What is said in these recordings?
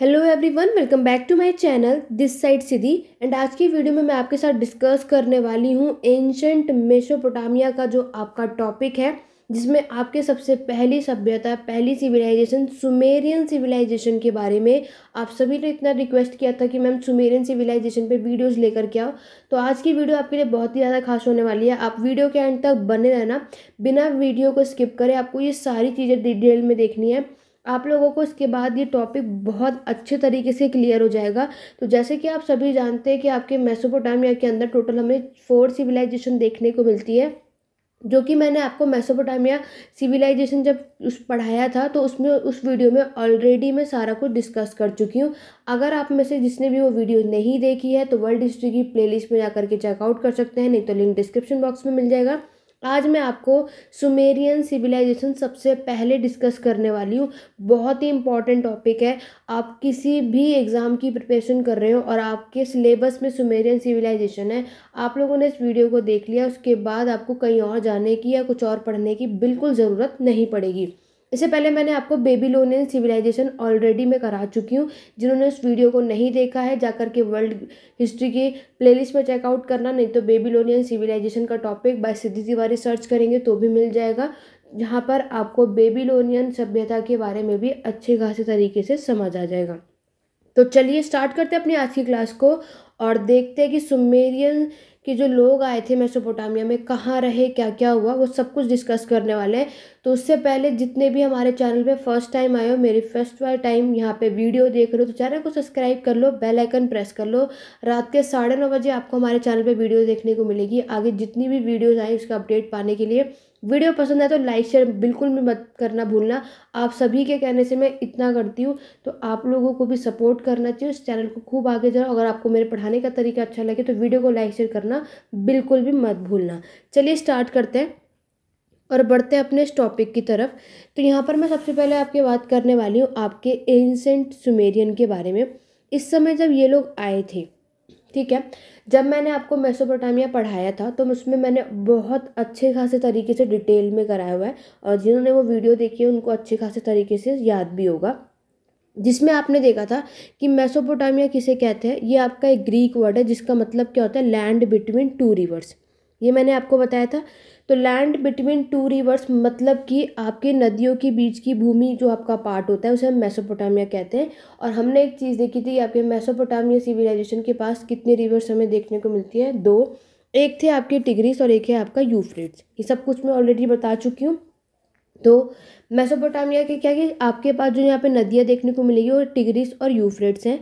hello everyone welcome back to my channel this side Siddhi and आज की video में मैं आपके साथ डिस्कस करने वाली हूँ एंशंट मेसोपोटामिया का जो आपका टॉपिक है जिसमें आपके सबसे पहली सभ्यता पहली सिविलाइजेशन सुमेरियन सिविलाइजेशन के बारे में आप सभी ने इतना रिक्वेस्ट किया था कि मैम सुमेरियन सिविलाइजेशन पे वीडियोस लेकर के आओ तो आज की वीडियो आपके लिए बहुत ही ज़्यादा खास होने वाली है आप वीडियो के एंड तक बने रहना बिना वीडियो को स्किप करें आपको ये सारी चीज़ें डिटेल में देखनी है आप लोगों को इसके बाद ये टॉपिक बहुत अच्छे तरीके से क्लियर हो जाएगा तो जैसे कि आप सभी जानते हैं कि आपके मेसोपोटामिया के अंदर टोटल हमें फोर सिविलाइजेशन देखने को मिलती है जो कि मैंने आपको मेसोपोटामिया सिविलाइजेशन जब उस पढ़ाया था तो उसमें उस वीडियो में ऑलरेडी मैं सारा कुछ डिस्कस कर चुकी हूँ अगर आप में से जिसने भी वो वीडियो नहीं देखी है तो वर्ल्ड हिस्ट्री की प्लेलिस्ट में जा करके चेकआउट कर सकते हैं नहीं तो लिंक डिस्क्रिप्शन बॉक्स में मिल जाएगा आज मैं आपको सुमेरियन सिविलाइजेशन सबसे पहले डिस्कस करने वाली हूँ बहुत ही इंपॉर्टेंट टॉपिक है आप किसी भी एग्ज़ाम की प्रिपरेशन कर रहे हो और आपके सिलेबस में सुमेरियन सिविलाइजेशन है आप लोगों ने इस वीडियो को देख लिया उसके बाद आपको कहीं और जाने की या कुछ और पढ़ने की बिल्कुल ज़रूरत नहीं पड़ेगी इससे पहले मैंने आपको बेबीलोनियन सिविलाइजेशन ऑलरेडी मैं करा चुकी हूँ जिन्होंने उस वीडियो को नहीं देखा है जाकर के वर्ल्ड हिस्ट्री की प्लेलिस्ट में चेकआउट करना नहीं तो बेबीलोनियन सिविलाइजेशन का topic by Siddhi Tiwari search करेंगे तो भी मिल जाएगा जहाँ पर आपको बेबीलोनियन सभ्यता के बारे में भी अच्छे खासे तरीके से समझ आ जाएगा तो चलिए स्टार्ट करते हैं अपनी आज की क्लास को और देखते हैं कि सुमेरियन कि जो लोग आए थे मेसोपोटामिया में कहाँ रहे क्या क्या हुआ वो सब कुछ डिस्कस करने वाले हैं तो उससे पहले जितने भी हमारे चैनल पे फर्स्ट टाइम आए हो मेरी फर्स्ट बार टाइम यहाँ पे वीडियो देख रहे हो तो चैनल को सब्सक्राइब कर लो बेल आइकन प्रेस कर लो रात के साढ़े नौ बजे आपको हमारे चैनल पर वीडियो देखने को मिलेगी आगे जितनी भी वीडियोज़ आए उसका अपडेट पाने के लिए वीडियो पसंद आए तो लाइक शेयर बिल्कुल भी मत करना भूलना आप सभी के कहने से मैं इतना करती हूँ तो आप लोगों को भी सपोर्ट करना चाहिए उस चैनल को खूब आगे जाओ अगर आपको मेरे पढ़ाने का तरीका अच्छा लगे तो वीडियो को लाइक शेयर करना बिल्कुल भी मत भूलना चलिए स्टार्ट करते हैं और बढ़ते हैं अपने इस टॉपिक की तरफ तो यहाँ पर मैं सबसे पहले आपके बात करने वाली हूँ आपके एंसेंट सुमेरियन के बारे में इस समय जब ये लोग आए थे ठीक है जब मैंने आपको मेसोपोटामिया पढ़ाया था तो उसमें मैंने बहुत अच्छे खासे तरीके से डिटेल में कराया हुआ है और जिन्होंने वो वीडियो देखी है उनको अच्छे खासे तरीके से याद भी होगा जिसमें आपने देखा था कि मेसोपोटामिया किसे कहते हैं ये आपका एक ग्रीक वर्ड है जिसका मतलब क्या होता है लैंड बिटवीन टू रिवर्स ये मैंने आपको बताया था तो लैंड बिटवीन टू रिवर्स मतलब कि आपके नदियों के बीच की भूमि जो आपका पार्ट होता है उसे हम मेसोपोटामिया कहते हैं और हमने एक चीज़ देखी थी आपके मेसोपोटामिया सिविलाइजेशन के पास कितने रिवर्स हमें देखने को मिलती है दो एक थे आपके टिग्रीस और एक है आपका यूफ्रेट्स ये सब कुछ मैं ऑलरेडी बता चुकी हूँ तो मेसोपोटामिया के क्या कि आपके पास जो यहाँ पे नदियाँ देखने को मिलेगी वो टिग्रीस और यूफ्रेट्स हैं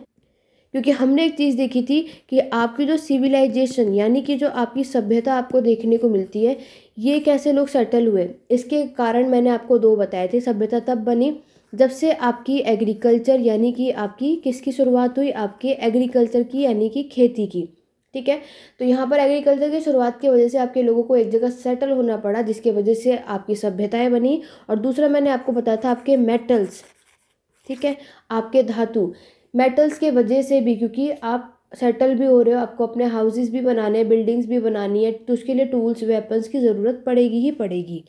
क्योंकि हमने एक चीज़ देखी थी कि आपकी जो सिविलाइजेशन यानी कि जो आपकी सभ्यता आपको देखने को मिलती है ये कैसे लोग सेटल हुए इसके कारण मैंने आपको दो बताए थे सभ्यता तब बनी जब से आपकी एग्रीकल्चर यानी कि आपकी किसकी शुरुआत हुई आपके एग्रीकल्चर की यानी कि खेती की ठीक है तो यहाँ पर एग्रीकल्चर की शुरुआत की वजह से आपके लोगों को एक जगह सेटल होना पड़ा जिसके वजह से आपकी सभ्यताएं बनी और दूसरा मैंने आपको बताया था आपके मेटल्स ठीक है आपके धातु मेटल्स के वजह से भी क्योंकि आप सेटल भी हो रहे हो आपको अपने हाउसेस भी बनाने हैं बिल्डिंग्स भी बनानी है तो उसके लिए टूल्स वेपन्स की ज़रूरत पड़ेगी ही पड़ेगी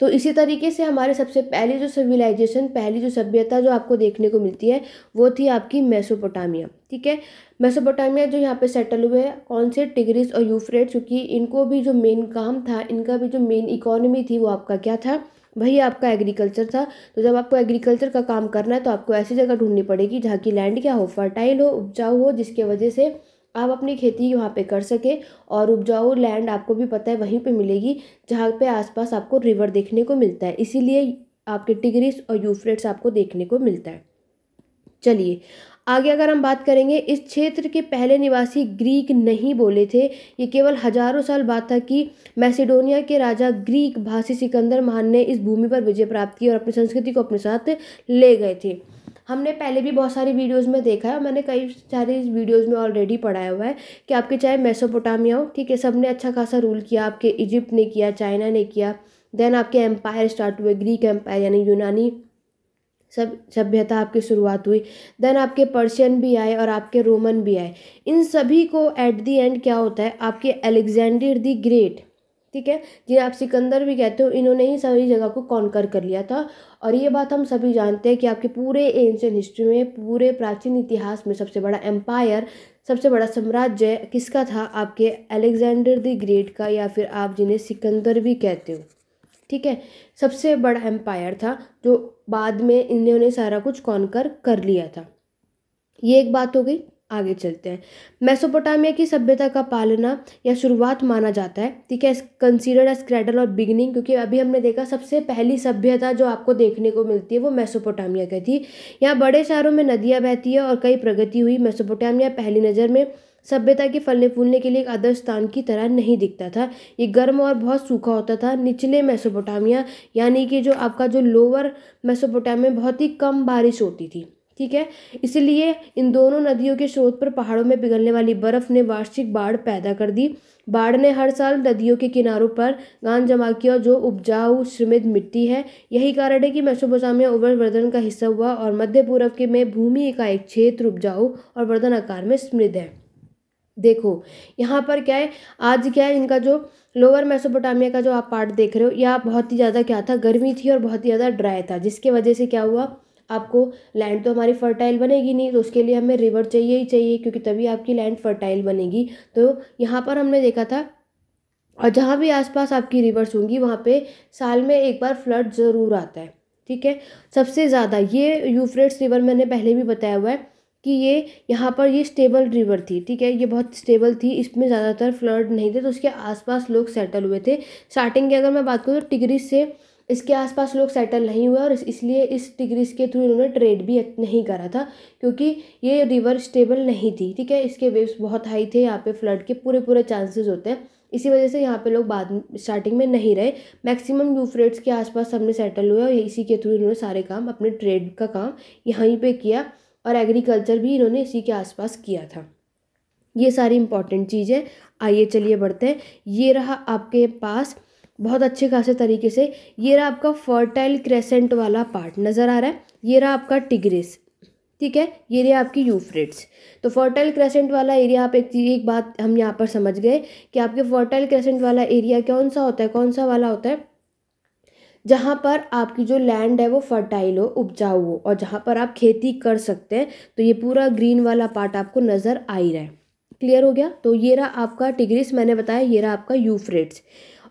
तो इसी तरीके से हमारे सबसे पहली जो सिविलाइजेशन पहली जो सभ्यता जो आपको देखने को मिलती है वो थी आपकी मेसोपोटामिया ठीक है मेसोपोटामिया जो यहाँ पे सेटल हुए कौन से टिग्रिस और यूफ्रेट क्योंकि इनको भी जो मेन काम था इनका भी जो मेन इकोनॉमी थी वो आपका क्या था वही आपका एग्रीकल्चर था तो जब आपको एग्रीकल्चर का काम करना है तो आपको ऐसी जगह ढूंढनी पड़ेगी जहाँ की लैंड क्या हो फर्टाइल हो उपजाऊ हो जिसके वजह से आप अपनी खेती वहाँ पे कर सके और उपजाऊ लैंड आपको भी पता है वहीं पे मिलेगी जहाँ पे आसपास आपको रिवर देखने को मिलता है इसीलिए आपके टिग्रिस और यूफ्रेट्स आपको देखने को मिलता है चलिए आगे अगर हम बात करेंगे इस क्षेत्र के पहले निवासी ग्रीक नहीं बोले थे ये केवल हजारों साल बाद था कि मैसिडोनिया के राजा ग्रीक भाषी सिकंदर महान ने इस भूमि पर विजय प्राप्त की और अपनी संस्कृति को अपने साथ ले गए थे हमने पहले भी बहुत सारी वीडियोस में देखा है मैंने कई सारी वीडियोस में ऑलरेडी पढ़ाया हुआ है कि आपके चाहे मेसोपोटामिया हो ठीक है सब ने अच्छा खासा रूल किया आपके इजिप्ट ने किया चाइना ने किया देन आपके एम्पायर स्टार्ट हुए ग्रीक एम्पायर यानी यूनानी सब सभ्यता आपकी शुरुआत हुई देन आपके पर्शियन भी आए और आपके रोमन भी आए इन सभी को एट दी एंड क्या होता है आपके अलेक्जेंडर दी ग्रेट ठीक है जिन्हें आप सिकंदर भी कहते हो इन्होंने ही सभी जगह को कॉन्कर कर लिया था और ये बात हम सभी जानते हैं कि आपके पूरे एंशियन हिस्ट्री में पूरे प्राचीन इतिहास में सबसे बड़ा एम्पायर सबसे बड़ा साम्राज्य किसका था आपके अलेक्जेंडर द ग्रेट का या फिर आप जिन्हें सिकंदर भी कहते हो ठीक है सबसे बड़ा एम्पायर था जो बाद में इन्होंने सारा कुछ कौन कर लिया था ये एक बात हो गई आगे चलते हैं मेसोपोटामिया की सभ्यता का पालना या शुरुआत माना जाता है ठीक है कंसीडर्ड एज क्रेडल और बिगिनिंग क्योंकि अभी हमने देखा सबसे पहली सभ्यता जो आपको देखने को मिलती है वो मेसोपोटामिया की थी यहाँ बड़े शहरों में नदियाँ बहती है और कई प्रगति हुई मेसोपोटामिया पहली नज़र में सभ्यता के फलने फूलने के लिए एक आदर्श स्थान की तरह नहीं दिखता था ये गर्म और बहुत सूखा होता था निचले मेसोपोटामिया यानी कि जो आपका जो लोअर मेसोपोटामिया बहुत ही कम बारिश होती थी ठीक है इसलिए इन दोनों नदियों के स्रोत पर पहाड़ों में पिघलने वाली बर्फ़ ने वार्षिक बाढ़ पैदा कर दी बाढ़ ने हर साल नदियों के किनारों पर गान जमा किया जो उपजाऊ श्रमित मिट्टी है यही कारण है कि मैसोपोटामिया उवर वर्धन का हिस्सा हुआ और मध्य पूर्व के में भूमि का एक क्षेत्र उपजाऊ और वर्धन आकार में समृद्ध है देखो यहाँ पर क्या है आज क्या है इनका जो लोअर मेसोपोटामिया का जो आप पार्ट देख रहे हो यह बहुत ही ज़्यादा क्या था गर्मी थी और बहुत ही ज़्यादा ड्राई था जिसके वजह से क्या हुआ आपको लैंड तो हमारी फर्टाइल बनेगी नहीं तो उसके लिए हमें रिवर चाहिए ही चाहिए क्योंकि तभी आपकी लैंड फर्टाइल बनेगी तो यहाँ पर हमने देखा था और जहाँ भी आसपास आपकी रिवर्स होंगी वहाँ पे साल में एक बार फ्लड ज़रूर आता है ठीक है सबसे ज़्यादा ये यूफ्रेट्स रिवर मैंने पहले भी बताया हुआ है कि ये यहाँ पर ये स्टेबल रिवर थी ठीक है ये बहुत स्टेबल थी इसमें ज़्यादातर फ्लड नहीं थे तो उसके आसपास लोग सेटल हुए थे स्टार्टिंग की अगर मैं बात करूँ तो टिगरी से इसके आसपास लोग सेटल नहीं हुए और इसलिए इस टिग्रिस के थ्रू इन्होंने ट्रेड भी नहीं करा था क्योंकि ये रिवर स्टेबल नहीं थी ठीक है इसके वेव्स बहुत हाई थे यहाँ पे फ्लड के पूरे पूरे चांसेस होते हैं इसी वजह से यहाँ पे लोग बाद स्टार्टिंग में नहीं रहे मैक्सिमम यूफ्रेट्स के आसपास सबने सेटल हुए और इसी के थ्रू इन्होंने सारे काम अपने ट्रेड का काम यहीं पे किया और एग्रीकल्चर भी इन्होंने इसी के आसपास किया था ये सारी इंपॉर्टेंट चीज़ें आइए चलिए बढ़ते हैं ये रहा आपके पास बहुत अच्छे खासे तरीके से ये रहा आपका फर्टाइल क्रेसेंट वाला पार्ट नज़र आ रहा है ये रहा आपका टिग्रेस ठीक है ये रहा आपकी यूफ्रेट्स तो फर्टाइल क्रेसेंट वाला एरिया आप एक एक बात हम यहाँ पर समझ गए कि आपके फर्टाइल क्रेसेंट वाला एरिया कौन सा होता है कौन सा वाला होता है जहाँ पर आपकी जो लैंड है वो फर्टाइल हो उपजाऊ हो और जहाँ पर आप खेती कर सकते हैं तो ये पूरा ग्रीन वाला पार्ट आपको नज़र आ ही रहा है क्लियर हो गया तो ये रहा आपका टिग्रिस मैंने बताया ये रहा आपका यूफ्रेट्स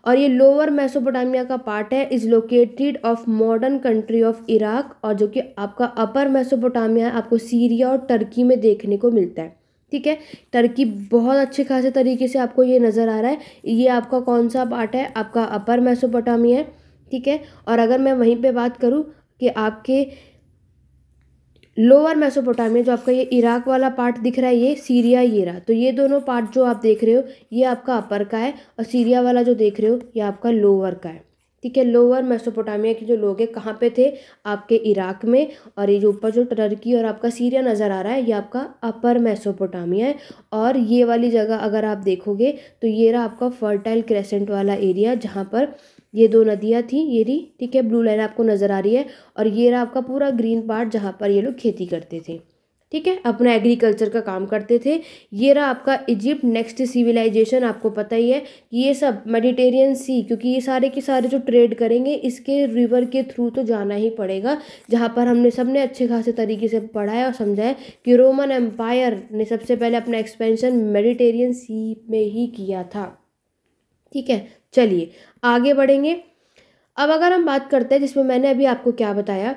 और ये लोअर मेसोपोटामिया का पार्ट है is located of modern country of Iraq और जो कि आपका अपर मेसोपोटामिया आपको सीरिया और टर्की में देखने को मिलता है ठीक है टर्की बहुत अच्छे खासे तरीके से आपको ये नज़र आ रहा है ये आपका कौन सा पार्ट है आपका अपर मेसोपोटामिया है ठीक है और अगर मैं वहीं पे बात करूँ कि आपके लोअर मेसोपोटामिया जो आपका ये इराक वाला पार्ट दिख रहा है ये सीरिया ये रहा तो ये दोनों पार्ट जो आप देख रहे हो ये आपका अपर का है और सीरिया वाला जो देख रहे हो ये आपका लोअर का है ठीक है लोअर मेसोपोटामिया के जो लोग हैं कहाँ पे थे आपके इराक में और ये जो ऊपर जो टर्की और आपका सीरिया नज़र आ रहा है ये आपका अपर मेसोपोटामिया है और ये वाली जगह अगर आप देखोगे तो ये रहा आपका फर्टाइल क्रेसेंट वाला एरिया जहाँ पर ये दो नदियाँ थी ये रही ठीक है ब्लू लाइन आपको नज़र आ रही है और ये रहा आपका पूरा ग्रीन पार्ट जहाँ पर ये लोग खेती करते थे ठीक है अपना एग्रीकल्चर का काम करते थे ये रहा आपका इजिप्ट नेक्स्ट सिविलाइजेशन आपको पता ही है कि ये सब मेडिटेरियन सी क्योंकि ये सारे के सारे जो ट्रेड करेंगे इसके रिवर के थ्रू तो जाना ही पड़ेगा जहाँ पर हमने सब ने अच्छे खासे तरीके से पढ़ा है और समझा है कि रोमन एम्पायर ने सबसे पहले अपना एक्सपेंशन मेडिटेरियन सी में ही किया था ठीक है चलिए आगे बढ़ेंगे अब अगर हम बात करते हैं जिसमें मैंने अभी आपको क्या बताया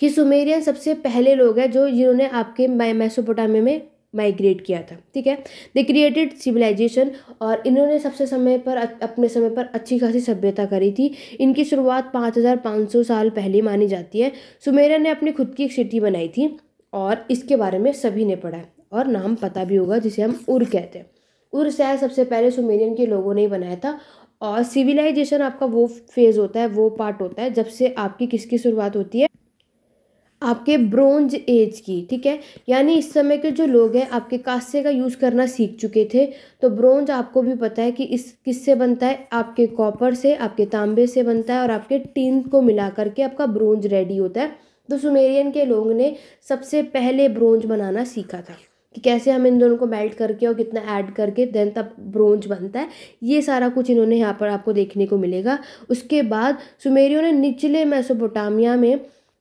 कि सुमेरियन सबसे पहले लोग हैं जो जिन्होंने आपके मैसोपोटामिया में माइग्रेट किया था ठीक है दे क्रिएटेड सिविलाइजेशन और इन्होंने सबसे समय पर अपने समय पर अच्छी खासी सभ्यता करी थी इनकी शुरुआत पाँच पाँच हज़ार सौ साल पहले मानी जाती है सुमेरिया ने अपनी खुद की एक सिटी बनाई थी और इसके बारे में सभी ने पढ़ा और नाम पता भी होगा जिसे हम उर कहते हैं उर शहर सबसे पहले सुमेरियन के लोगों ने ही बनाया था और सिविलाइजेशन आपका वो फेज़ होता है वो पार्ट होता है जब से आपकी किसकी शुरुआत होती है आपके ब्रोंज एज की ठीक है यानी इस समय के जो लोग हैं आपके कांसे का यूज़ करना सीख चुके थे तो ब्रोंज आपको भी पता है कि इस किससे बनता है आपके कॉपर से आपके तांबे से बनता है और आपके टीन को मिला करके आपका ब्रोंज रेडी होता है तो सुमेरियन के लोग ने सबसे पहले ब्रोंज बनाना सीखा था कि कैसे हम इन दोनों को मेल्ट करके और कितना ऐड करके देन तब ब्रोंज बनता है ये सारा कुछ इन्होंने यहाँ पर आपको देखने को मिलेगा उसके बाद सुमेरियों ने निचले मैसोपोटामिया में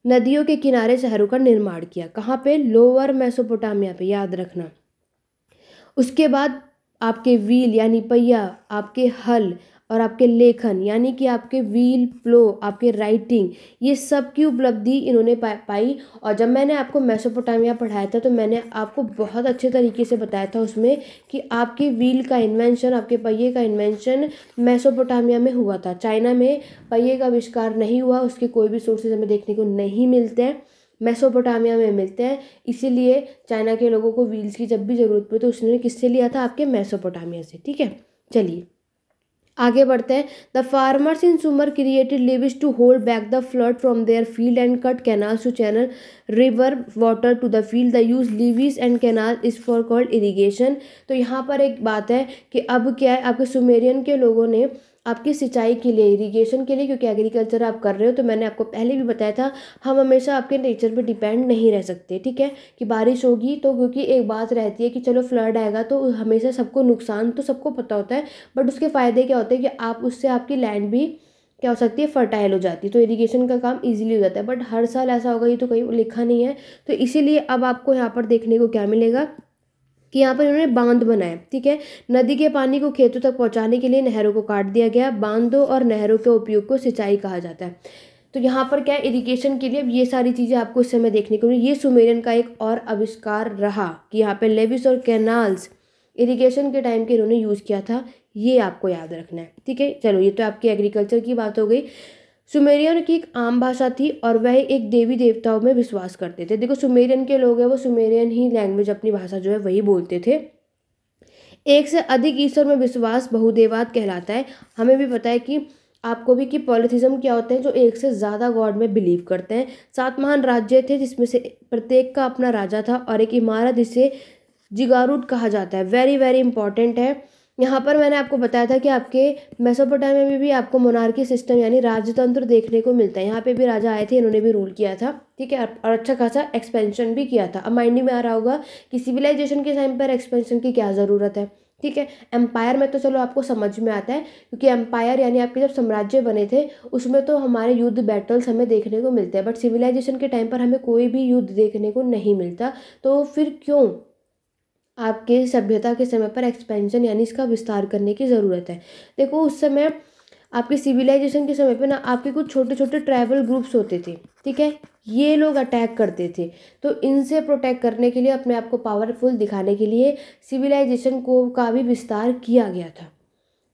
नदियों के किनारे शहरों का निर्माण किया कहाँ पे लोअर मैसोपोटामिया पे याद रखना उसके बाद आपके व्हील यानी पहिया आपके हल और आपके लेखन यानी कि आपके व्हील फ्लो आपके राइटिंग ये सब की उपलब्धि इन्होंने पा, पाई और जब मैंने आपको मेसोपोटामिया पढ़ाया था तो मैंने आपको बहुत अच्छे तरीके से बताया था उसमें कि आपके व्हील का इन्वेंशन आपके पहिए का इन्वेंशन मेसोपोटामिया में हुआ था चाइना में पहिए का आविष्कार नहीं हुआ उसके कोई भी सोर्सेज हमें देखने को नहीं मिलते हैं मेसोपोटामिया में मिलते हैं इसीलिए चाइना के लोगों को व्हील्स की जब भी ज़रूरत पड़े तो उसने किससे लिया था आपके मेसोपोटामिया से ठीक है चलिए आगे बढ़ते हैं the farmers in Sumer created levees to hold back the flood from their field and cut canal to channel river water to the field the use levees and canal is for called irrigation तो यहाँ पर एक बात है कि अब क्या है आपके सुमेरियन के लोगों ने आपकी सिंचाई के लिए इरीगेशन के लिए क्योंकि एग्रीकल्चर आप कर रहे हो तो मैंने आपको पहले भी बताया था हम हमेशा आपके नेचर पे डिपेंड नहीं रह सकते ठीक है कि बारिश होगी तो क्योंकि एक बात रहती है कि चलो फ्लड आएगा तो हमेशा सबको नुकसान तो सबको पता होता है बट उसके फ़ायदे क्या होते हैं कि आप उससे आपकी लैंड भी क्या हो सकती है फर्टाइल हो जाती है तो इरीगेशन का काम ईजिली हो जाता है बट हर साल ऐसा होगा ये तो कहीं लिखा नहीं है तो इसीलिए अब आपको यहाँ पर देखने को क्या मिलेगा कि यहाँ पर इन्होंने बांध बनाए ठीक है नदी के पानी को खेतों तक पहुँचाने के लिए नहरों को काट दिया गया बांधों और नहरों के उपयोग को सिंचाई कहा जाता है तो यहाँ पर क्या है इरिगेशन के लिए ये सारी चीज़ें आपको इस समय देखने को मिली ये सुमेरियन का एक और आविष्कार रहा कि यहाँ पर लेविस और कैनाल्स इरिगेशन के टाइम के इन्होंने यूज़ किया था ये आपको याद रखना है ठीक है चलो ये तो आपकी एग्रीकल्चर की बात हो गई सुमेरियन की एक आम भाषा थी और वह एक देवी देवताओं में विश्वास करते थे देखो सुमेरियन के लोग हैं वो सुमेरियन ही लैंग्वेज अपनी भाषा जो है वही बोलते थे एक से अधिक ईश्वर में विश्वास बहुदेवाद कहलाता है हमें भी पता है कि आपको भी कि पॉलिथिज्म क्या होते हैं जो एक से ज़्यादा गॉड में बिलीव करते हैं सात महान राज्य थे जिसमें से प्रत्येक का अपना राजा था और एक इमारत इसे जिगारूट कहा जाता है वेरी वेरी इंपॉर्टेंट है यहाँ पर मैंने आपको बताया था कि आपके मेसोपोटामिया में भी आपको मोनार्की सिस्टम यानी राजतंत्र देखने को मिलता है यहाँ पे भी राजा आए थे इन्होंने भी रूल किया था ठीक है और अच्छा खासा एक्सपेंशन भी किया था अब माइंड में आ रहा होगा कि सिविलाइजेशन के टाइम पर एक्सपेंशन की क्या ज़रूरत है ठीक है एम्पायर में तो चलो आपको समझ में आता है क्योंकि एम्पायर यानी आपके जब साम्राज्य बने थे उसमें तो हमारे युद्ध बैटल्स हमें देखने को मिलते हैं बट सिविलाइजेशन के टाइम पर हमें कोई भी युद्ध देखने को नहीं मिलता तो फिर क्यों आपके सभ्यता के समय पर एक्सपेंशन यानी इसका विस्तार करने की ज़रूरत है देखो उस समय आपके सिविलाइजेशन के समय पर ना आपके कुछ छोटे छोटे ट्राइबल ग्रुप्स होते थे ठीक है ये लोग अटैक करते थे तो इनसे प्रोटेक्ट करने के लिए अपने आप को पावरफुल दिखाने के लिए सिविलाइजेशन को का भी विस्तार किया गया था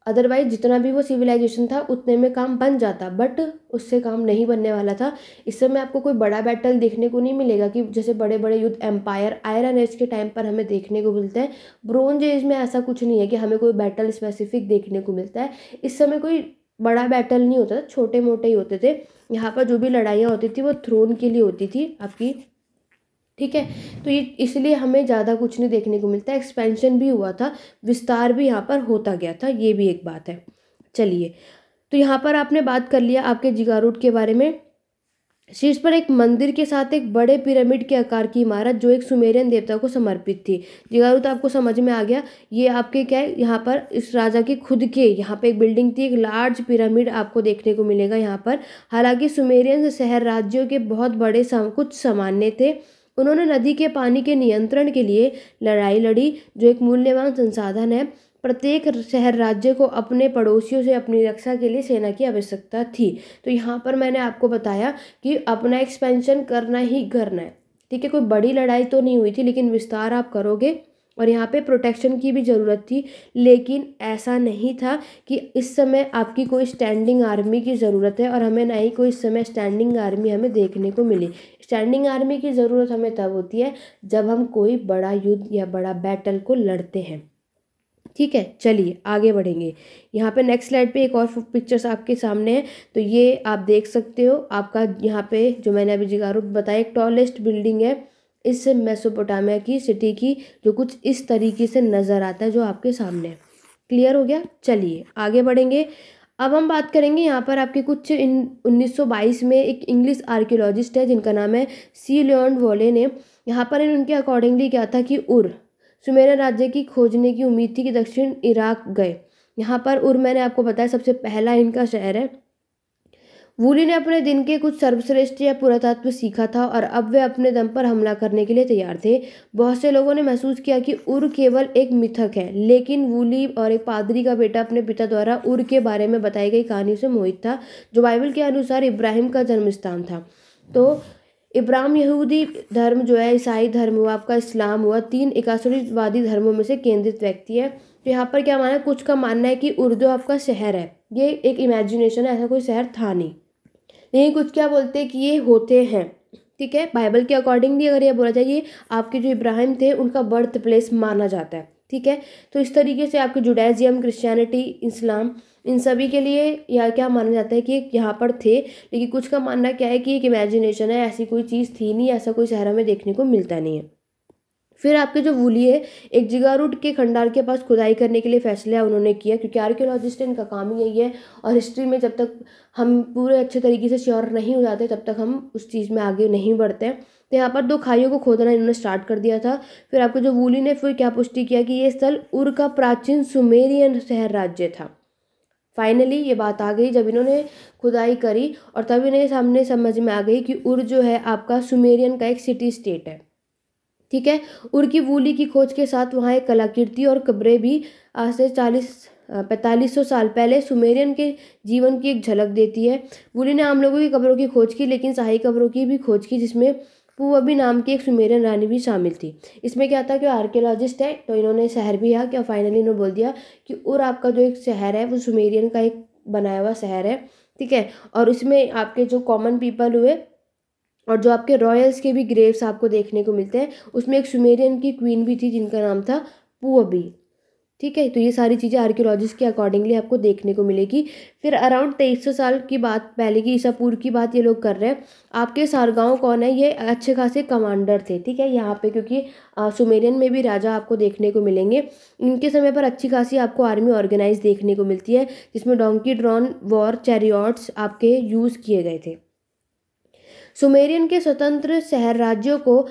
अदरवाइज जितना भी वो सिविलाइजेशन था उतने में काम बन जाता बट उससे काम नहीं बनने वाला था इस समय आपको कोई बड़ा बैटल देखने को नहीं मिलेगा कि जैसे बड़े बड़े युद्ध एम्पायर आयरन एज के टाइम पर हमें देखने को मिलते हैं ब्रोंज एज में ऐसा कुछ नहीं है कि हमें कोई बैटल स्पेसिफिक देखने को मिलता है इस समय कोई बड़ा बैटल नहीं होता था छोटे मोटे ही होते थे यहाँ पर जो भी लड़ाइयाँ होती थी वो थ्रोन के लिए होती थी आपकी ठीक है तो ये इसलिए हमें ज़्यादा कुछ नहीं देखने को मिलता एक्सपेंशन भी हुआ था विस्तार भी यहाँ पर होता गया था ये भी एक बात है चलिए तो यहाँ पर आपने बात कर लिया आपके जिगारूट के बारे में शीर्ष पर एक मंदिर के साथ एक बड़े पिरामिड के आकार की इमारत जो एक सुमेरियन देवता को समर्पित थी जिगारूत आपको समझ में आ गया ये आपके क्या है यहाँ पर इस राजा के खुद के यहाँ पे एक बिल्डिंग थी एक लार्ज पिरामिड आपको देखने को मिलेगा यहाँ पर हालांकि सुमेरियन शहर राज्यों के बहुत बड़े सम, कुछ सामान्य थे उन्होंने नदी के पानी के नियंत्रण के लिए लड़ाई लड़ी जो एक मूल्यवान संसाधन है प्रत्येक शहर राज्य को अपने पड़ोसियों से अपनी रक्षा के लिए सेना की आवश्यकता थी तो यहाँ पर मैंने आपको बताया कि अपना एक्सपेंशन करना ही करना है ठीक है कोई बड़ी लड़ाई तो नहीं हुई थी लेकिन विस्तार आप करोगे और यहाँ पे प्रोटेक्शन की भी ज़रूरत थी लेकिन ऐसा नहीं था कि इस समय आपकी कोई स्टैंडिंग आर्मी की ज़रूरत है और हमें ना ही कोई इस समय स्टैंडिंग आर्मी हमें देखने को मिली स्टैंडिंग आर्मी की ज़रूरत हमें तब होती है जब हम कोई बड़ा युद्ध या बड़ा बैटल को लड़ते हैं ठीक है चलिए आगे बढ़ेंगे यहाँ पे नेक्स्ट स्लाइड पे एक और पिक्चर्स आपके सामने हैं तो ये आप देख सकते हो आपका यहाँ पे जो मैंने अभी जिगारूट बताया एक टॉलेस्ट बिल्डिंग है इस मेसोपोटामिया की सिटी की जो कुछ इस तरीके से नज़र आता है जो आपके सामने क्लियर हो गया चलिए आगे बढ़ेंगे अब हम बात करेंगे यहाँ पर आपके कुछ इन 1922 में एक इंग्लिश आर्कियोलॉजिस्ट है जिनका नाम है सी लियन वोले ने यहाँ पर इन उनके अकॉर्डिंगली क्या था कि उर सुमेरा राज्य की खोजने की उम्मीद थी कि दक्षिण इराक गए यहाँ पर उर मैंने आपको बताया सबसे पहला इनका शहर है वूली ने अपने दिन के कुछ सर्वश्रेष्ठ या पुरातत्व सीखा था और अब वे अपने दम पर हमला करने के लिए तैयार थे बहुत से लोगों ने महसूस किया कि उर केवल एक मिथक है लेकिन वूली और एक पादरी का बेटा अपने पिता द्वारा उर के बारे में बताई गई कहानी से मोहित था जो बाइबल के अनुसार इब्राहिम का जन्म स्थान था तो इब्राहिम यहूदी धर्म जो है ईसाई धर्म हुआ आपका इस्लाम हुआ तीन इकासुरीवादी धर्मों में से केंद्रित व्यक्ति है तो यहाँ पर क्या माना कुछ का मानना है कि उर्दू आपका शहर है ये एक इमेजिनेशन है ऐसा कोई शहर था नहीं नहीं कुछ क्या बोलते कि ये होते हैं ठीक है बाइबल के अकॉर्डिंगली अगर ये बोला जाए ये आपके जो इब्राहिम थे उनका बर्थ प्लेस माना जाता है ठीक है तो इस तरीके से आपके जुडाइज़म क्रिश्चियनिटी इस्लाम इन सभी के लिए यह क्या माना जाता है कि यहाँ पर थे लेकिन कुछ का मानना क्या है कि एक इमेजिनेशन है ऐसी कोई चीज़ थी नहीं ऐसा कोई शहर में देखने को मिलता नहीं है फिर आपके जो एक जिगा रूट के खंडार के पास खुदाई करने के लिए फैसला उन्होंने किया क्योंकि आर्कियोलॉजिस्ट इनका काम ही यही है और हिस्ट्री में जब तक हम पूरे अच्छे तरीके से श्योर नहीं हो जाते तब तक हम उस चीज़ में आगे नहीं बढ़ते तो यहाँ पर दो खाइयों को खोदना इन्होंने स्टार्ट कर दिया था फिर आपको जो वूली ने फिर क्या पुष्टि किया कि ये स्थल उर का प्राचीन सुमेरियन शहर राज्य था फाइनली ये बात आ गई जब इन्होंने खुदाई करी और तब इन्हें सामने समझ में आ गई कि उर जो है आपका सुमेरियन का एक सिटी स्टेट है ठीक है उर्की वूली की खोज के साथ वहाँ एक कलाकृति और कब्रें भी आज से चालीस पैंतालीस सौ साल पहले सुमेरियन के जीवन की एक झलक देती है वूली ने आम लोगों की कब्रों की खोज की लेकिन शाही कब्रों की भी खोज की जिसमें पूवी नाम की एक सुमेरियन रानी भी शामिल थी इसमें क्या था कि आर्कियोलॉजिस्ट है तो इन्होंने शहर भी यहाँ क्या फाइनली इन्होंने बोल दिया कि और आपका जो एक शहर है वो सुमेरियन का एक बनाया हुआ शहर है ठीक है और इसमें आपके जो कॉमन पीपल हुए और जो आपके रॉयल्स के भी ग्रेव्स आपको देखने को मिलते हैं उसमें एक सुमेरियन की क्वीन भी थी जिनका नाम था पुअबी ठीक है तो ये सारी चीज़ें आर्कियोलॉजिस्ट के अकॉर्डिंगली आपको देखने को मिलेगी फिर अराउंड तेईस सौ साल की बात पहले की ईसापुर की बात ये लोग कर रहे हैं आपके सारगांव कौन है ये अच्छे खासे कमांडर थे ठीक है यहाँ पे क्योंकि आ, सुमेरियन में भी राजा आपको देखने को मिलेंगे इनके समय पर अच्छी खासी आपको आर्मी ऑर्गेनाइज देखने को मिलती है जिसमें डोंकी ड्रॉन वॉर चैरियॉट्स आपके यूज़ किए गए थे सुमेरियन के स्वतंत्र शहर राज्यों को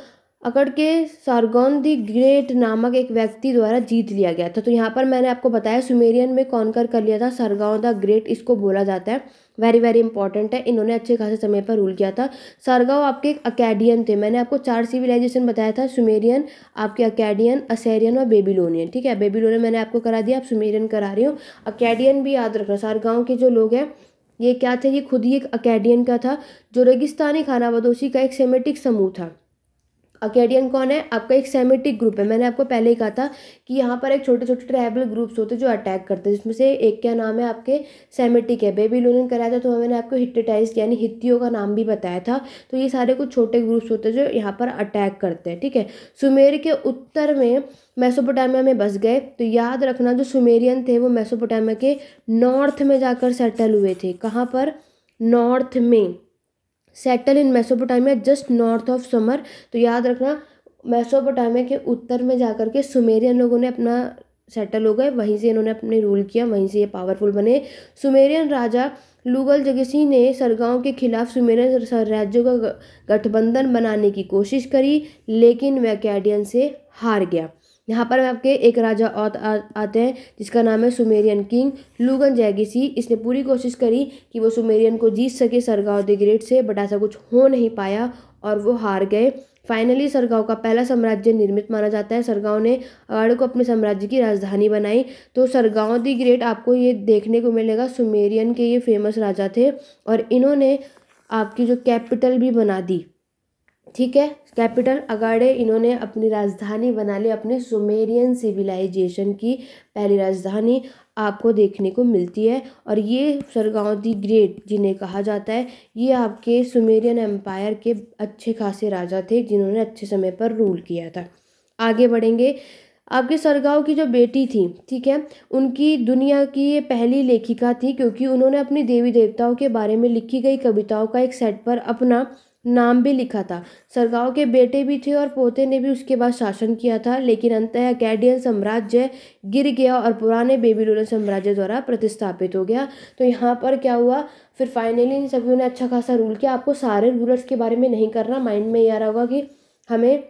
अकड़ के सारगोन दी ग्रेट नामक एक व्यक्ति द्वारा जीत लिया गया था तो यहाँ पर मैंने आपको बताया सुमेरियन में कौन कर लिया था सरगोन द ग्रेट इसको बोला जाता है वेरी वेरी इंपॉर्टेंट है इन्होंने अच्छे खासे समय पर रूल किया था सारगाव आपके एक अकेडियन थे मैंने आपको चार सिविलाइजेशन बताया था सुमेरियन आपके अकेडियन असेरियन और बेबीलोनियन ठीक है बेबीलोनियन मैंने आपको करा दिया आप सुमेरियन करा रही हो अकेडियन भी याद रखना सारगाँव के जो लोग हैं ये क्या था ये खुद ही एक अकेडियन का था जो रेगिस्तानी खानाबदोशी का एक सेमेटिक समूह था अकेडियन कौन है आपका एक सेमेटिक ग्रुप है मैंने आपको पहले ही कहा था कि यहाँ पर एक छोटे छोटे ट्राइबल ग्रुप्स होते हैं जो अटैक करते हैं जिसमें से एक क्या नाम है आपके सेमेटिक है बेबी लोन कराया था तो मैंने आपको हिटेटाइज यानी हितियों का नाम भी बताया था तो ये सारे कुछ छोटे ग्रुप्स होते हैं जो यहाँ पर अटैक करते हैं ठीक है सुमेर के उत्तर में मैसोपोटामिया में बस गए तो याद रखना जो सुमेरियन थे वो मैसोपोटामिया के नॉर्थ में जाकर सेटल हुए थे कहाँ पर नॉर्थ में settle in Mesopotamia just north of Sumer तो याद रखना मेसोपोटामिया के उत्तर में जा कर के सुमेरियन लोगों ने अपना सेटल हो गए वहीं से इन्होंने अपने रूल किया वहीं से ये पावरफुल बने सुमेरियन राजा लुगल जगसी ने सरगांव के खिलाफ सुमेरियन राज्यों का गठबंधन बनाने की कोशिश करी लेकिन वह कैडियन से हार गया यहाँ पर आपके एक राजा और आते हैं जिसका नाम है सुमेरियन किंग लूगन जैगिसी इसने पूरी कोशिश करी कि वो सुमेरियन को जीत सके सरगाव द ग्रेट से बट ऐसा कुछ हो नहीं पाया और वो हार गए फाइनली सरगांव का पहला साम्राज्य निर्मित माना जाता है सरगांव ने अगाड़ को अपने साम्राज्य की राजधानी बनाई तो सरगांव दी ग्रेट आपको ये देखने को मिलेगा सुमेरियन के ये फेमस राजा थे और इन्होंने आपकी जो कैपिटल भी बना दी ठीक है कैपिटल अगाड़े इन्होंने अपनी राजधानी बना ली अपने सुमेरियन सिविलाइजेशन की पहली राजधानी आपको देखने को मिलती है और ये सरगांव दी ग्रेट जिन्हें कहा जाता है ये आपके सुमेरियन एम्पायर के अच्छे खासे राजा थे जिन्होंने अच्छे समय पर रूल किया था आगे बढ़ेंगे आपके सरगांव की जो बेटी थी ठीक है उनकी दुनिया की ये पहली लेखिका थी क्योंकि उन्होंने अपनी देवी देवताओं के बारे में लिखी गई कविताओं का एक सेट पर अपना नाम भी लिखा था सरगाओ के बेटे भी थे और पोते ने भी उसके बाद शासन किया था लेकिन अंततः अकेडियन साम्राज्य गिर गया और पुराने बेबीलोन साम्राज्य द्वारा प्रतिस्थापित हो गया तो यहाँ पर क्या हुआ फिर फाइनली इन सभी ने अच्छा खासा रूल किया आपको सारे रूलर्स के बारे में नहीं करना माइंड में ये आ रहा होगा कि हमें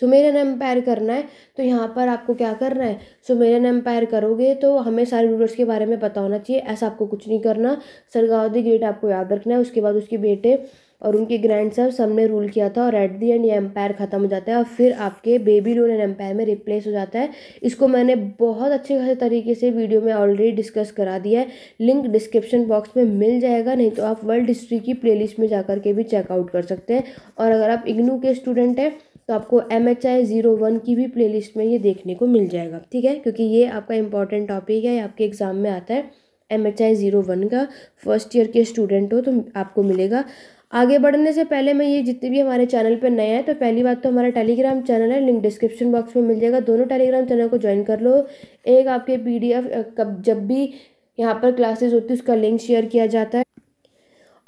सुमेरियन एम्पायर करना है तो यहाँ पर आपको क्या करना है सुमेरियन एम्पायर करोगे तो हमें सारे रूलर्स के बारे में पता होना चाहिए ऐसा आपको कुछ नहीं करना सरगाव द ग्रेट आपको याद रखना है उसके बाद उसके बेटे और उनके ग्रैंड सब सबने रूल किया था और एट दी एंड ये एम्पायर ख़त्म हो जाता है और फिर आपके बेबी रूल एंड एम्पायर में रिप्लेस हो जाता है इसको मैंने बहुत अच्छे खासे तरीके से वीडियो में ऑलरेडी डिस्कस करा दिया है लिंक डिस्क्रिप्शन बॉक्स में मिल जाएगा नहीं तो आप वर्ल्ड हिस्ट्री की प्ले में जा के भी चेकआउट कर सकते हैं और अगर आप इग्नू के स्टूडेंट हैं तो आपको M H I zero one की भी प्लेलिस्ट में ये देखने को मिल जाएगा ठीक है क्योंकि ये आपका इंपॉर्टेंट टॉपिक है आपके एग्ज़ाम में आता है M H I zero one का फर्स्ट ईयर के स्टूडेंट हो तो आपको मिलेगा आगे बढ़ने से पहले मैं ये जितने भी हमारे चैनल पर नए हैं तो पहली बात तो हमारा टेलीग्राम चैनल है लिंक डिस्क्रिप्शन बॉक्स में मिल जाएगा दोनों टेलीग्राम चैनल को ज्वाइन कर लो एक आपके एफ कब जब भी यहाँ पर क्लासेस होती है उसका लिंक शेयर किया जाता है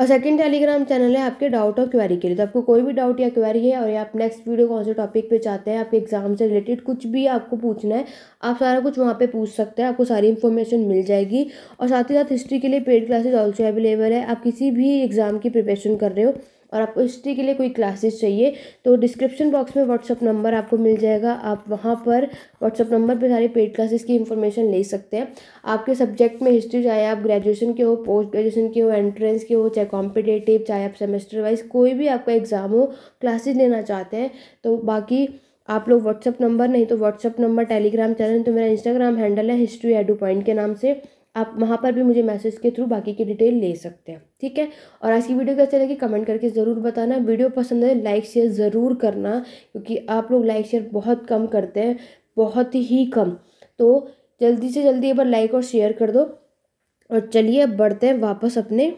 और सेकंड टेलीग्राम चैनल है आपके डाउट और क्वेरी के लिए तो आपको कोई भी डाउट या क्वेरी है और या आप नेक्स्ट वीडियो कौन से टॉपिक पे चाहते हैं आपके एग्जाम से रिलेटेड कुछ भी आपको पूछना है आप सारा कुछ वहाँ पे पूछ सकते हैं आपको सारी इन्फॉर्मेशन मिल जाएगी और साथ ही साथ हिस्ट्री के लिए पेड क्लासेज ऑल्सो अवेलेबल है आप किसी भी एग्ज़ाम की प्रिपरेशन कर रहे हो और आपको हिस्ट्री के लिए कोई क्लासेस चाहिए तो डिस्क्रिप्शन बॉक्स में व्हाट्सअप नंबर आपको मिल जाएगा आप वहाँ पर व्हाट्सअप नंबर पर सारे पेड क्लासेस की इन्फॉर्मेशन ले सकते हैं आपके सब्जेक्ट में हिस्ट्री चाहे आप ग्रेजुएशन के हो पोस्ट ग्रेजुएशन के हो एंट्रेंस के हो चाहे कॉम्पिटेटिव चाहे आप सेमेस्टर वाइज कोई भी आपका एग्ज़ाम हो क्लासेज लेना चाहते हैं तो बाकी आप लोग व्हाट्सअप नंबर नहीं तो व्हाट्सअप नंबर टेलीग्राम चैनल तो मेरा इंस्टाग्राम हैंडल है हिस्ट्री एडू पॉइंट के नाम से आप वहाँ पर भी मुझे मैसेज के थ्रू बाकी की डिटेल ले सकते हैं ठीक है और आज की वीडियो कैसे लगी कमेंट करके ज़रूर बताना वीडियो पसंद है लाइक शेयर ज़रूर करना क्योंकि आप लोग लाइक शेयर बहुत कम करते हैं बहुत ही कम तो जल्दी से जल्दी एक बार लाइक और शेयर कर दो और चलिए बढ़ते हैं वापस अपने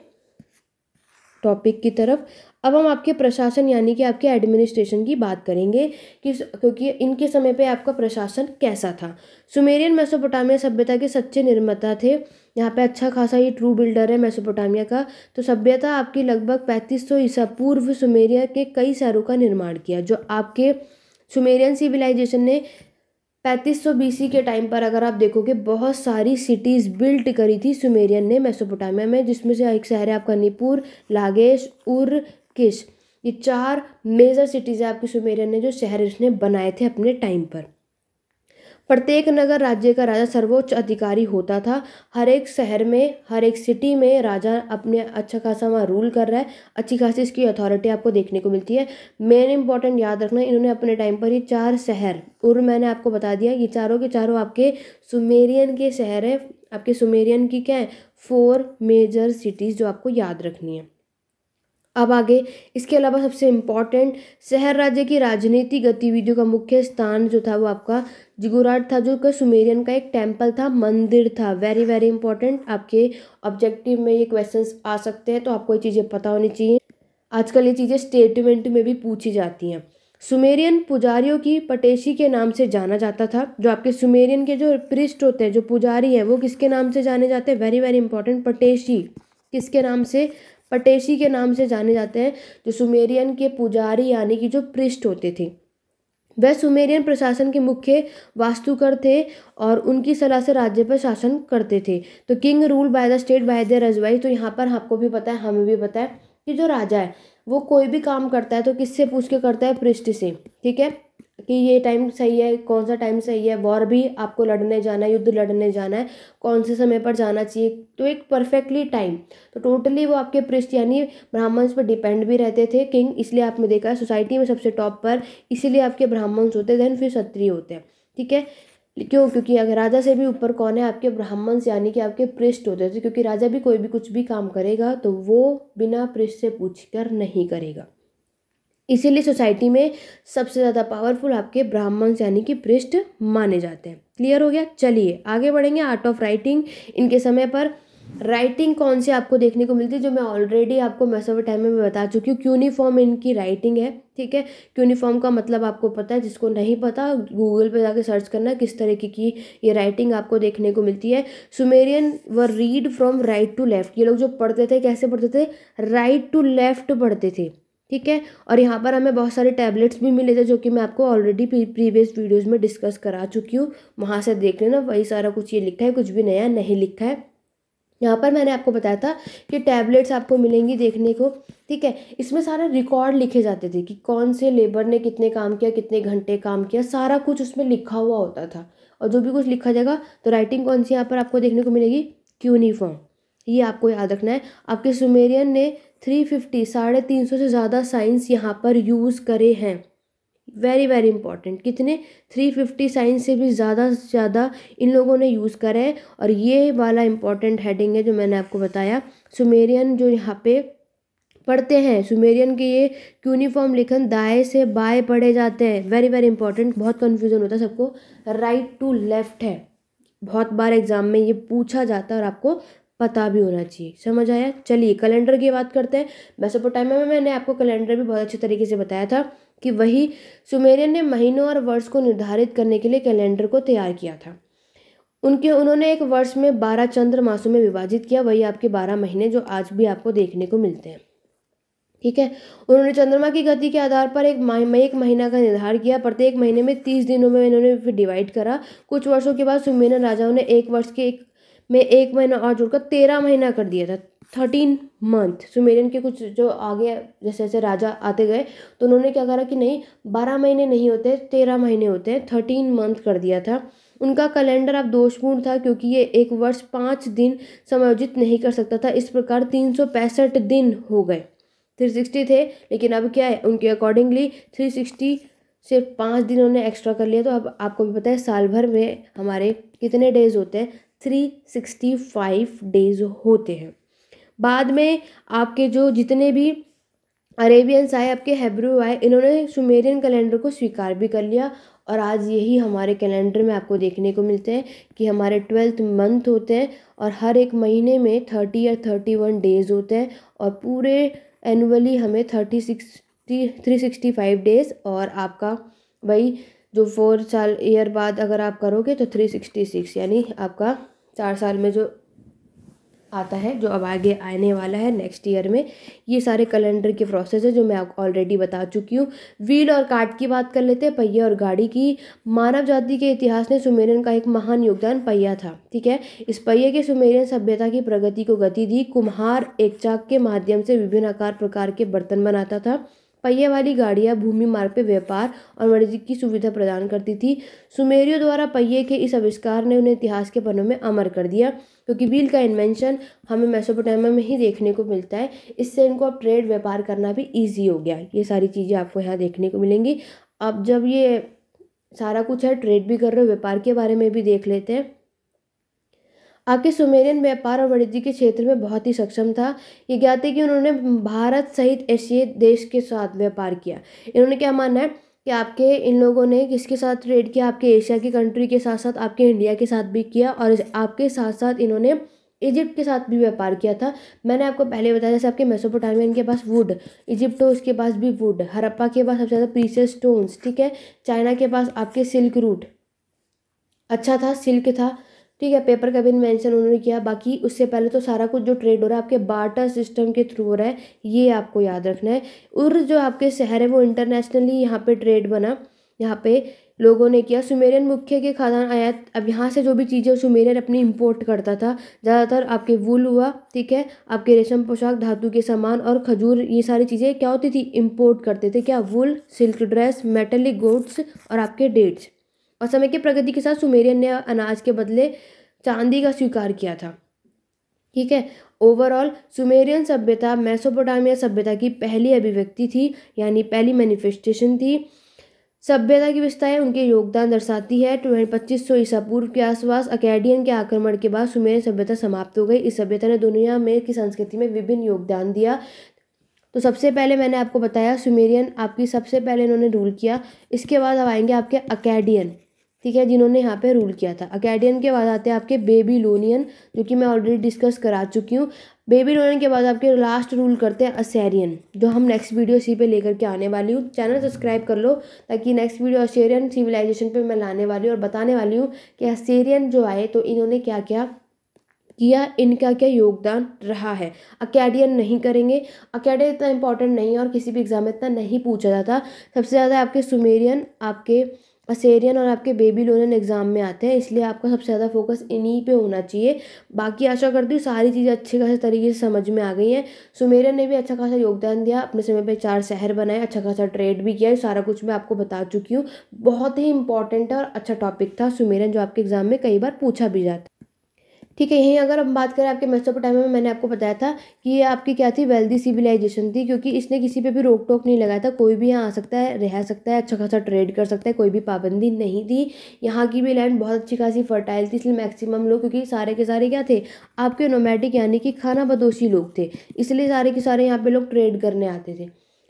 टॉपिक की तरफ अब हम आपके प्रशासन यानी कि आपके एडमिनिस्ट्रेशन की बात करेंगे कि क्योंकि इनके समय पे आपका प्रशासन कैसा था सुमेरियन मेसोपोटामिया सभ्यता के सच्चे निर्माता थे यहाँ पे अच्छा खासा ये ट्रू बिल्डर है मेसोपोटामिया का तो सभ्यता आपकी लगभग पैंतीस सौ ईसा पूर्व सुमेरिया के कई शहरों का निर्माण किया जो आपके सुमेरियन सिविलाइजेशन ने पैंतीस सौ बी सी के टाइम पर अगर आप देखोगे बहुत सारी सिटीज़ बिल्ट करी थी सुमेरियन ने मेसोपोटामिया में जिसमें से एक शहर है आपका निपुर लागेश उर किश ये चार मेजर सिटीज़ है आपकी सुमेरियन ने जो शहर इसने बनाए थे अपने टाइम पर प्रत्येक नगर राज्य का राजा सर्वोच्च अधिकारी होता था हर एक शहर में हर एक सिटी में राजा अपने अच्छा खासा वहाँ रूल कर रहा है अच्छी खासी इसकी अथॉरिटी आपको देखने को मिलती है मेन इंपॉर्टेंट याद रखना इन्होंने अपने टाइम पर ये चार शहर और मैंने आपको बता दिया ये चारों के चारों आपके सुमेरियन के शहर है आपके सुमेरियन की क्या है फोर मेजर सिटीज़ जो आपको याद रखनी है अब आगे इसके अलावा सबसे इम्पोर्टेंट शहर राज्य की राजनीतिक गतिविधियों का मुख्य स्थान जो था वो आपका जिगुराट था जो कि सुमेरियन का एक टेम्पल था मंदिर था वेरी वेरी इंपॉर्टेंट आपके ऑब्जेक्टिव में ये क्वेश्चंस आ सकते हैं तो आपको ये चीज़ें पता होनी चाहिए आजकल ये चीज़ें स्टेटमेंट में भी पूछी जाती हैं सुमेरियन पुजारियों की पटेशी के नाम से जाना जाता था जो आपके सुमेरियन के जो पृष्ठ होते हैं जो पुजारी हैं वो किसके नाम से जाने जाते हैं वेरी वेरी इंपॉर्टेंट पटेशी किसके नाम से पटेशी के नाम से जाने जाते हैं जो सुमेरियन के पुजारी यानी कि जो पृष्ठ होते थे वह सुमेरियन प्रशासन के मुख्य वास्तुकर थे और उनकी सलाह से राज्य पर शासन करते थे तो king rule by the state by the रजवाई तो यहाँ पर आपको भी पता है हमें भी पता है कि जो राजा है वो कोई भी काम करता है तो किससे पूछ के करता है पृष्ठ से ठीक है कि ये टाइम सही है कौन सा टाइम सही है वॉर भी आपको लड़ने जाना है युद्ध लड़ने जाना है कौन से समय पर जाना चाहिए तो एक परफेक्टली टाइम तो टोटली वो आपके पृष्ठ यानी ब्राह्मण्स पर डिपेंड भी रहते थे किंग इसलिए आपने देखा है सोसाइटी में सबसे टॉप पर इसीलिए आपके ब्राह्मण्स होते देन फिर क्षत्रिय होते हैं ठीक है क्यों क्योंकि अगर राजा से भी ऊपर कौन है आपके ब्राह्मण्स यानी कि आपके पृष्ठ होते थे क्योंकि राजा भी कोई भी कुछ भी काम करेगा तो वो बिना पृष्ठ से पूछ कर नहीं करेगा इसीलिए सोसाइटी में सबसे ज़्यादा पावरफुल आपके ब्राह्मण्स यानी कि पृष्ठ माने जाते हैं क्लियर हो गया चलिए आगे बढ़ेंगे आर्ट ऑफ राइटिंग इनके समय पर राइटिंग कौन सी आपको देखने को मिलती है जो मैं ऑलरेडी आपको मैसोवर टाइम में बता चुकी हूँ क्यूनिफॉर्म इनकी राइटिंग है ठीक है क्यूनिफॉर्म का मतलब आपको पता है जिसको नहीं पता गूगल पे जाके सर्च करना किस तरीके की ये राइटिंग आपको देखने को मिलती है सुमेरियन व read from right to left ये लोग जो पढ़ते थे कैसे पढ़ते थे राइट टू लेफ्ट पढ़ते थे ठीक है और यहाँ पर हमें बहुत सारे टैबलेट्स भी मिले थे जो कि मैं आपको ऑलरेडी प्रीवियस वीडियोज़ में डिस्कस करा चुकी हूँ वहाँ से देख लेना वही सारा कुछ ये लिखा है कुछ भी नया नहीं लिखा है यहाँ पर मैंने आपको बताया था कि टैबलेट्स आपको मिलेंगी देखने को ठीक है इसमें सारा रिकॉर्ड लिखे जाते थे कि कौन से लेबर ने कितने काम किया कितने घंटे काम किया सारा कुछ उसमें लिखा हुआ होता था और जो भी कुछ लिखा जाएगा तो राइटिंग कौन सी यहाँ पर आपको देखने को मिलेगी क्यूनिफॉर्म ये आपको याद रखना है आपके सुमेरियन ने थ्री फिफ्टी साढ़े तीन सौ से ज़्यादा साइंस यहाँ पर यूज़ करे हैं वेरी वेरी इंपॉर्टेंट कितने थ्री फिफ्टी साइंस से भी ज़्यादा से ज़्यादा इन लोगों ने यूज़ करा है और ये वाला इंपॉर्टेंट हेडिंग है जो मैंने आपको बताया सुमेरियन जो यहाँ पे पढ़ते हैं सुमेरियन के ये यूनिफॉर्म लिखन दाएँ से बाएँ पढ़े जाते हैं वेरी वेरी इंपॉर्टेंट बहुत कन्फ्यूज़न होता है सबको राइट टू लेफ्ट है बहुत बार एग्ज़ाम में ये पूछा जाता है और आपको पता भी होना चाहिए समझ आया चलिए कैलेंडर की बात करते हैं टाइम तो में मैंने आपको कैलेंडर भी बहुत अच्छे तरीके से बताया था कि वही सुमेरियन ने महीनों और वर्ष को निर्धारित करने के लिए कैलेंडर को तैयार किया था उनके उन्होंने एक वर्ष में बारह चंद्र मासों में विभाजित किया वही आपके बारह महीने जो आज भी आपको देखने को मिलते हैं ठीक है उन्होंने चंद्रमा की गति के आधार पर एक मह, एक महीना का निर्धार किया प्रत्येक महीने में तीस दिनों में इन्होंने फिर डिवाइड करा कुछ वर्षों के बाद सुमेरन राजाओं ने एक वर्ष के एक में एक महीना और जोड़कर तेरह महीना कर दिया था थर्टीन मंथ सुमेरियन के कुछ जो आगे जैसे जैसे राजा आते गए तो उन्होंने क्या करा कि नहीं बारह महीने नहीं होते तेरह महीने होते हैं थर्टीन मंथ कर दिया था उनका कैलेंडर अब दोषपूर्ण था क्योंकि ये एक वर्ष पाँच दिन समायोजित नहीं कर सकता था इस प्रकार तीन सौ पैंसठ दिन हो गए थ्री सिक्सटी थे लेकिन अब क्या है उनके अकॉर्डिंगली थ्री सिक्सटी से पाँच दिन उन्होंने एक्स्ट्रा कर लिया तो अब आपको भी पता है साल भर में हमारे कितने डेज होते हैं थ्री सिक्सटी फाइव डेज होते हैं बाद में आपके जो जितने भी अरेबियंस आए आपके हेब्रू आए इन्होंने सुमेरियन कैलेंडर को स्वीकार भी कर लिया और आज यही हमारे कैलेंडर में आपको देखने को मिलते हैं कि हमारे ट्वेल्थ मंथ होते हैं और हर एक महीने में थर्टी या थर्टी वन डेज होते हैं और पूरे एनुअली हमें thirty sixty three sixty five days और आपका वही जो फोर साल ईयर बाद अगर आप करोगे तो थ्री सिक्सटी सिक्स यानी आपका चार साल में जो आता है जो अब आगे आने वाला है नेक्स्ट ईयर में ये सारे कैलेंडर के प्रोसेस है जो मैं आपको ऑलरेडी बता चुकी हूँ व्हील और कार्ट की बात कर लेते हैं पहिया और गाड़ी की मानव जाति के इतिहास में सुमेरियन का एक महान योगदान पहिया था ठीक है इस पहिए के सुमेरियन सभ्यता की प्रगति को गति दी कुम्हार एक चाक के माध्यम से विभिन्न आकार प्रकार के बर्तन बनाता था पहिए वाली गाड़ियाँ भूमि मार्ग पर व्यापार और वाणिज्य की सुविधा प्रदान करती थी सुमेरियों द्वारा पहिए के इस आविष्कार ने उन्हें इतिहास के पन्नों में अमर कर दिया क्योंकि व्हील का इन्वेंशन हमें मेसोपोटामिया में ही देखने को मिलता है इससे इनको अब ट्रेड व्यापार करना भी ईजी हो गया ये सारी चीज़ें आपको यहाँ देखने को मिलेंगी अब जब ये सारा कुछ है ट्रेड भी कर रहे हो व्यापार के बारे में भी देख लेते हैं आके सुमेरियन व्यापार और वाणिज्य के क्षेत्र में बहुत ही सक्षम था ये ज्ञाते कि उन्होंने भारत सहित एशियाई देश के साथ व्यापार किया इन्होंने क्या मानना है कि आपके इन लोगों ने किसके साथ ट्रेड किया आपके एशिया की कंट्री के साथ साथ आपके इंडिया के साथ भी किया और आपके साथ साथ इन्होंने इजिप्ट के साथ भी व्यापार किया था मैंने आपको पहले बताया जैसे आपके मेसोपोटामियन के पास वुड इजिप्ट हो उसके पास भी वुड हरप्पा के पास सबसे ज़्यादा प्रीसियस स्टोन्स ठीक है चाइना के पास आपके सिल्क रूट अच्छा था सिल्क था ठीक है पेपर का भी मेंशन उन्होंने किया बाकी उससे पहले तो सारा कुछ जो ट्रेड हो रहा है आपके बाटर सिस्टम के थ्रू हो रहा है ये आपको याद रखना है और जो आपके शहर है वो इंटरनेशनली यहाँ पर ट्रेड बना यहाँ पर लोगों ने किया सुमेरियन मुख्य के खादान आयात अब यहाँ से जो भी चीज़ें सुमेरियन अपनी इंपोर्ट करता था ज़्यादातर आपके वूल हुआ ठीक है आपके रेशम पोशाक धातु के सामान और खजूर ये सारी चीज़ें क्या होती थी इंपोर्ट करते थे क्या wool silk dress metallic goods और आपके डेट्स और समय की प्रगति के साथ सुमेरियन ने अनाज के बदले चांदी का स्वीकार किया था ठीक है ओवरऑल सुमेरियन सभ्यता मैसोपोटामिया सभ्यता की पहली अभिव्यक्ति थी यानी पहली मैनिफेस्टेशन थी सभ्यता की विस्तार उनके योगदान दर्शाती है ट्वेंट पच्चीस सौ ईसा पूर्व के आसपास अकेडियन के आक्रमण के बाद सुमेरियन सभ्यता समाप्त हो गई इस सभ्यता ने दुनिया में की संस्कृति में विभिन्न योगदान दिया तो सबसे पहले मैंने आपको बताया सुमेरियन आपकी सबसे पहले इन्होंने रूल किया इसके बाद अब आएंगे आपके अकेडियन ठीक है जिन्होंने यहाँ पे रूल किया था अकेडियन के बाद आते हैं आपके बेबीलोनियन जो कि मैं ऑलरेडी डिस्कस करा चुकी हूँ बेबीलोनियन के बाद आपके लास्ट रूल करते हैं असेरियन जो हम नेक्स्ट वीडियो इसी पे लेकर के आने वाली हूँ चैनल सब्सक्राइब कर लो ताकि नेक्स्ट वीडियो असेरियन सिविलाइजेशन पर मैं लाने वाली हूँ और बताने वाली हूँ कि असेरियन जो आए तो इन्होंने क्या क्या किया इनका क्या योगदान रहा है अकेडियन नहीं करेंगे अकेडियन इतना इंपॉर्टेंट नहीं है और किसी भी एग्ज़ाम में इतना नहीं पूछा जाता सबसे ज़्यादा आपके सुमेरियन आपके असेरियन और आपके बेबी लोरन एग्ज़ाम में आते हैं इसलिए आपका सबसे ज़्यादा फोकस इन्हीं पे होना चाहिए बाकी आशा करती हूँ सारी चीज़ें अच्छे खासे तरीके से समझ में आ गई हैं सुमेरियन ने भी अच्छा खासा योगदान दिया अपने समय पे चार शहर बनाए अच्छा खासा ट्रेड भी किया सारा कुछ मैं आपको बता चुकी हूँ बहुत ही इंपॉर्टेंट और अच्छा टॉपिक था सुमेरन जो आपके एग्ज़ाम में कई बार पूछा भी जाता ठीक है यहीं अगर हम बात करें आपके मेसोपोटामिया में मैंने आपको बताया था कि ये आपकी क्या थी वेल्दी सिविलाइजेशन थी क्योंकि इसने किसी पे भी रोक टोक नहीं लगाया था कोई भी यहाँ आ सकता है रह सकता है अच्छा खासा ट्रेड कर सकता है कोई भी पाबंदी नहीं थी यहाँ की भी लैंड बहुत अच्छी खासी फर्टाइल थी इसलिए मैक्सिमम लोग क्योंकि सारे के सारे क्या थे आपके नोमैटिक यानी कि खाना बदोशी लोग थे इसलिए सारे के सारे यहाँ पर लोग ट्रेड करने आते थे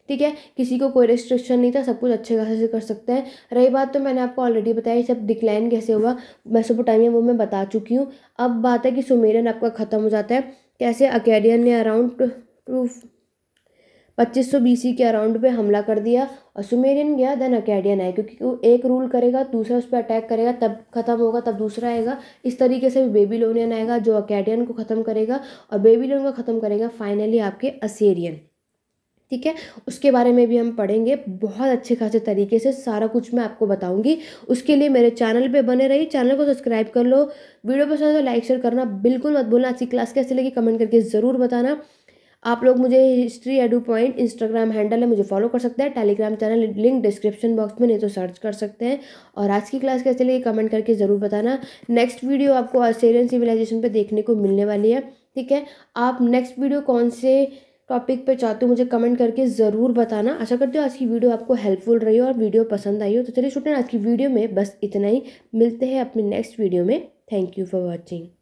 ठीक है किसी को कोई रेस्ट्रिक्शन नहीं था सब कुछ अच्छे खासे से कर सकते हैं रही बात तो मैंने आपको ऑलरेडी बताया सब डिक्लाइन कैसे हुआ मैं टाइम वो मैं बता चुकी हूँ अब बात है कि सुमेरियन आपका ख़त्म हो जाता है कैसे अकेडियन ने अराउंड टू पच्चीस सौ बीस के अराउंड पे हमला कर दिया और सुमेरियन गया देन अकेडियन आया क्योंकि वो एक रूल करेगा दूसरा उस पर अटैक करेगा तब खत्म होगा तब दूसरा आएगा इस तरीके से भी बेबीलोनियन आएगा जो अकेडियन को ख़त्म करेगा और बेबीलोन को ख़त्म करेगा फाइनली आपके असेरियन ठीक है उसके बारे में भी हम पढ़ेंगे बहुत अच्छे खासे तरीके से सारा कुछ मैं आपको बताऊंगी उसके लिए मेरे चैनल पे बने रही चैनल को सब्सक्राइब कर लो वीडियो पसंद है तो लाइक शेयर करना बिल्कुल मत भूलना आज की क्लास कैसी लगी कमेंट करके ज़रूर बताना आप लोग मुझे history edu point Instagram handle है मुझे फॉलो कर सकते हैं Telegram channel link description box में नहीं तो सर्च कर सकते हैं और आज की क्लास कैसे लगी कमेंट करके ज़रूर बताना नेक्स्ट वीडियो आपको ऑस्ट्रेलियन सिविलाइजेशन पर देखने को मिलने वाली है ठीक है आप नेक्स्ट वीडियो कौन से टॉपिक पर चाहते हो मुझे कमेंट करके ज़रूर बताना आशा करते हो आज की वीडियो आपको हेल्पफुल रही हो और वीडियो पसंद आई हो तो चलिए स्टूडेंट आज की वीडियो में बस इतना ही मिलते हैं अपने नेक्स्ट वीडियो में थैंक यू फॉर वॉचिंग